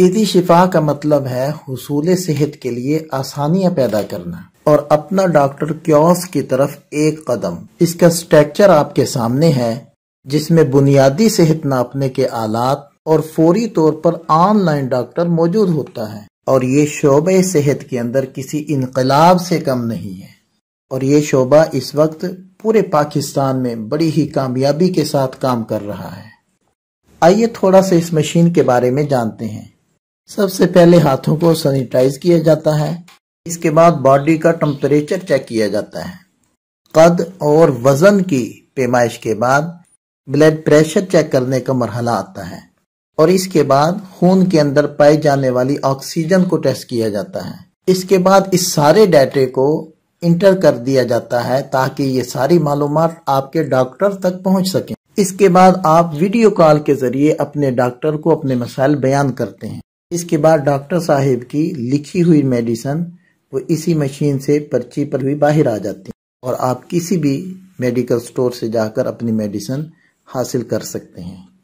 ईदी शिफा का मतलब है हसूल सेहत के लिए आसानियां पैदा करना और अपना डॉक्टर क्योस की तरफ एक कदम इसका स्ट्रक्चर आपके सामने है जिसमें बुनियादी सेहत नापने के आलात और फौरी तौर पर ऑनलाइन डॉक्टर मौजूद होता है और ये शोबे सेहत के अंदर किसी इनकलाब से कम नहीं है और ये शोबा इस वक्त पूरे पाकिस्तान में बड़ी ही कामयाबी के साथ काम कर रहा है आइए थोड़ा सा इस मशीन के बारे में जानते हैं सबसे पहले हाथों को सैनिटाइज किया जाता है इसके बाद बॉडी का टेम्परेचर चेक किया जाता है कद और वजन की पेमाइश के बाद ब्लड प्रेशर चेक करने का मरहला आता है और इसके बाद खून के अंदर पाई जाने वाली ऑक्सीजन को टेस्ट किया जाता है इसके बाद इस सारे डाटे को इंटर कर दिया जाता है ताकि ये सारी मालूम आपके डॉक्टर तक पहुंच सके इसके बाद आप वीडियो कॉल के जरिए अपने डॉक्टर को अपने मसाइल बयान करते हैं इसके बाद डॉक्टर साहब की लिखी हुई मेडिसन वो इसी मशीन से पर्ची पर भी बाहर आ जाती है और आप किसी भी मेडिकल स्टोर से जाकर अपनी मेडिसन हासिल कर सकते हैं